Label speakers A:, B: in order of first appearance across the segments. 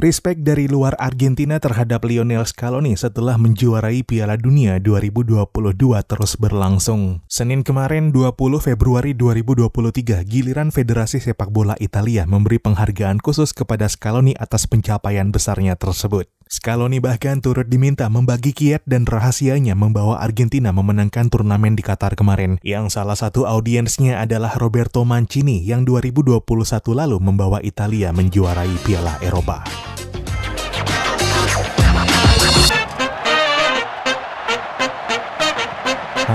A: Respect dari luar Argentina terhadap Lionel Scaloni setelah menjuarai Piala Dunia 2022 terus berlangsung. Senin kemarin 20 Februari 2023, giliran Federasi Sepak Bola Italia memberi penghargaan khusus kepada Scaloni atas pencapaian besarnya tersebut. Scaloni bahkan turut diminta membagi kiat dan rahasianya membawa Argentina memenangkan turnamen di Qatar kemarin, yang salah satu audiensnya adalah Roberto Mancini yang 2021 lalu membawa Italia menjuarai Piala Eropa.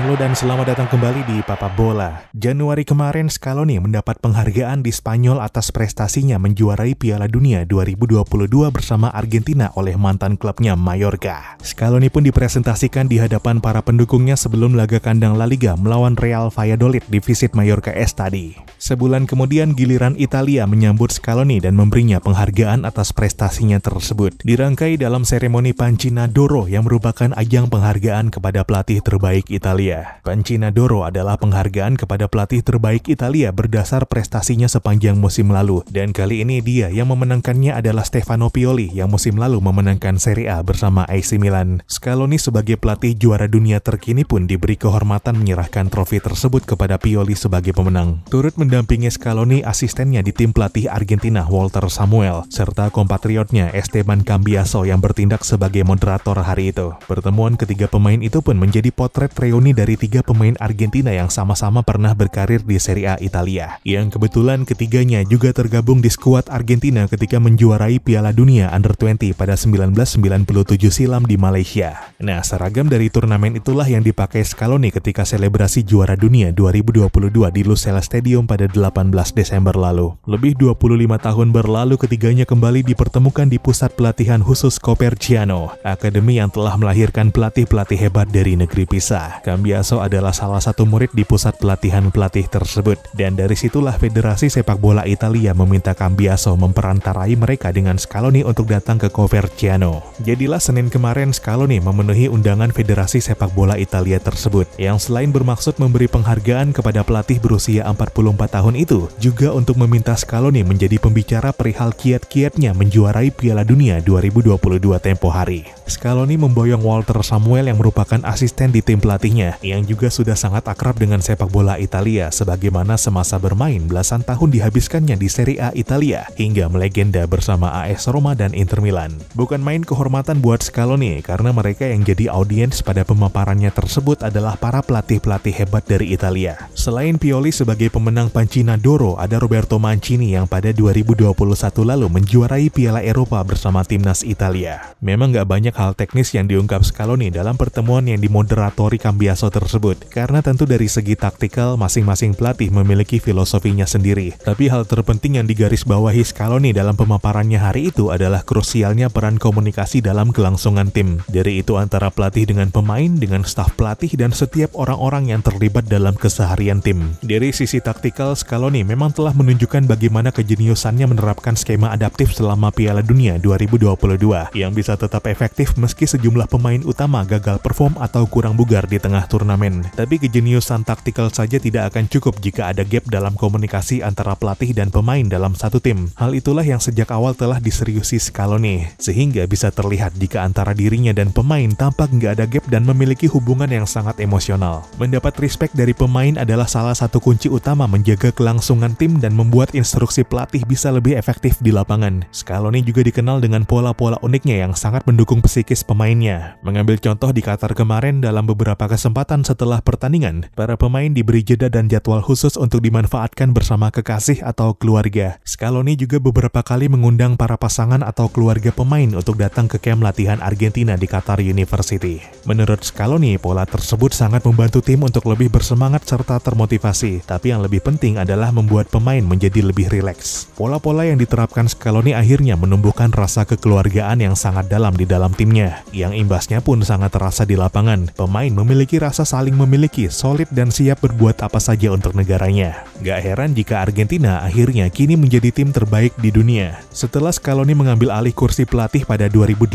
A: Halo dan selamat datang kembali di Papa Bola. Januari kemarin Scaloni mendapat penghargaan di Spanyol atas prestasinya menjuarai Piala Dunia 2022 bersama Argentina oleh mantan klubnya Mallorca. Scaloni pun dipresentasikan di hadapan para pendukungnya sebelum laga kandang La Liga melawan Real Valladolid di visit Mallorca Estadi. Sebulan kemudian giliran Italia menyambut Scaloni dan memberinya penghargaan atas prestasinya tersebut. Dirangkai dalam seremoni Pancina Doro yang merupakan ajang penghargaan kepada pelatih terbaik Italia. Italia. Doro adalah penghargaan kepada pelatih terbaik Italia berdasar prestasinya sepanjang musim lalu. Dan kali ini dia yang memenangkannya adalah Stefano Pioli yang musim lalu memenangkan Serie A bersama AC Milan. Scaloni sebagai pelatih juara dunia terkini pun diberi kehormatan menyerahkan trofi tersebut kepada Pioli sebagai pemenang. Turut mendampingi Scaloni asistennya di tim pelatih Argentina Walter Samuel, serta kompatriotnya Esteban Cambiaso yang bertindak sebagai moderator hari itu. Pertemuan ketiga pemain itu pun menjadi potret reuni dari dari tiga pemain Argentina yang sama-sama pernah berkarir di Serie A Italia, yang kebetulan ketiganya juga tergabung di skuad Argentina ketika menjuarai Piala Dunia Under-20 pada 1997 silam di Malaysia. Nah, seragam dari turnamen itulah yang dipakai Scaloni ketika selebrasi juara dunia 2022 di Lucella Stadium pada 18 Desember lalu. Lebih 25 tahun berlalu ketiganya kembali dipertemukan di pusat pelatihan khusus Coperciano, akademi yang telah melahirkan pelatih-pelatih hebat dari negeri Pisa. Kami Sugiyaso adalah salah satu murid di pusat pelatihan pelatih tersebut. Dan dari situlah Federasi Sepak Bola Italia meminta Cambiaso memperantarai mereka dengan Scaloni untuk datang ke Coverciano. Jadilah Senin kemarin Scaloni memenuhi undangan Federasi Sepak Bola Italia tersebut, yang selain bermaksud memberi penghargaan kepada pelatih berusia 44 tahun itu, juga untuk meminta Scaloni menjadi pembicara perihal kiat-kiatnya menjuarai Piala Dunia 2022 tempo hari. Scaloni memboyong Walter Samuel yang merupakan asisten di tim pelatihnya yang juga sudah sangat akrab dengan sepak bola Italia sebagaimana semasa bermain belasan tahun dihabiskannya di Serie A Italia hingga melegenda bersama AS Roma dan Inter Milan. Bukan main kehormatan buat Scaloni karena mereka yang jadi audiens pada pemaparannya tersebut adalah para pelatih-pelatih hebat dari Italia. Selain Pioli sebagai pemenang Pancina Doro, ada Roberto Mancini yang pada 2021 lalu menjuarai Piala Eropa bersama timnas Italia. Memang gak banyak hal teknis yang diungkap Scaloni dalam pertemuan yang dimoderatori Cambiaso tersebut, karena tentu dari segi taktikal masing-masing pelatih memiliki filosofinya sendiri. Tapi hal terpenting yang digarisbawahi Scaloni dalam pemaparannya hari itu adalah krusialnya peran komunikasi dalam kelangsungan tim. Dari itu antara pelatih dengan pemain, dengan staf pelatih, dan setiap orang-orang yang terlibat dalam keseharian tim. Dari sisi taktikal, Scaloni memang telah menunjukkan bagaimana kejeniusannya menerapkan skema adaptif selama Piala Dunia 2022 yang bisa tetap efektif meski sejumlah pemain utama gagal perform atau kurang bugar di tengah turnamen turnamen. Tapi kejeniusan taktikal saja tidak akan cukup jika ada gap dalam komunikasi antara pelatih dan pemain dalam satu tim. Hal itulah yang sejak awal telah diseriusi Scaloni, sehingga bisa terlihat jika antara dirinya dan pemain tampak nggak ada gap dan memiliki hubungan yang sangat emosional. Mendapat respect dari pemain adalah salah satu kunci utama menjaga kelangsungan tim dan membuat instruksi pelatih bisa lebih efektif di lapangan. Scaloni juga dikenal dengan pola-pola uniknya yang sangat mendukung psikis pemainnya. Mengambil contoh di Qatar kemarin dalam beberapa kesempatan setelah pertandingan, para pemain diberi jeda dan jadwal khusus untuk dimanfaatkan bersama kekasih atau keluarga. Scaloni juga beberapa kali mengundang para pasangan atau keluarga pemain untuk datang ke kem latihan Argentina di Qatar University. Menurut Scaloni, pola tersebut sangat membantu tim untuk lebih bersemangat serta termotivasi, tapi yang lebih penting adalah membuat pemain menjadi lebih rileks. Pola-pola yang diterapkan Scaloni akhirnya menumbuhkan rasa kekeluargaan yang sangat dalam di dalam timnya, yang imbasnya pun sangat terasa di lapangan. Pemain memiliki rasa merasa saling memiliki, solid dan siap berbuat apa saja untuk negaranya. Gak heran jika Argentina akhirnya kini menjadi tim terbaik di dunia. Setelah Scaloni mengambil alih kursi pelatih pada 2018,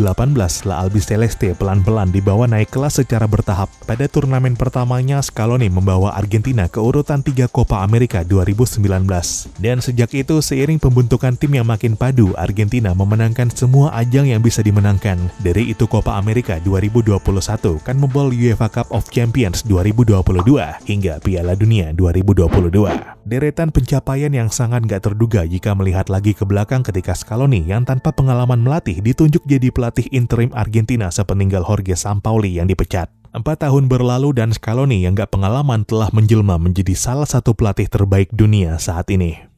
A: La Albi Celeste pelan-pelan dibawa naik kelas secara bertahap. Pada turnamen pertamanya, Scaloni membawa Argentina ke urutan 3 Copa America 2019. Dan sejak itu, seiring pembentukan tim yang makin padu, Argentina memenangkan semua ajang yang bisa dimenangkan. Dari itu Copa America 2021, kan membol UEFA Cup of Champions Champions 2022 hingga Piala Dunia 2022. Deretan pencapaian yang sangat gak terduga jika melihat lagi ke belakang ketika Scaloni yang tanpa pengalaman melatih ditunjuk jadi pelatih interim Argentina sepeninggal Jorge Sampaoli yang dipecat. Empat tahun berlalu dan Scaloni yang gak pengalaman telah menjelma menjadi salah satu pelatih terbaik dunia saat ini.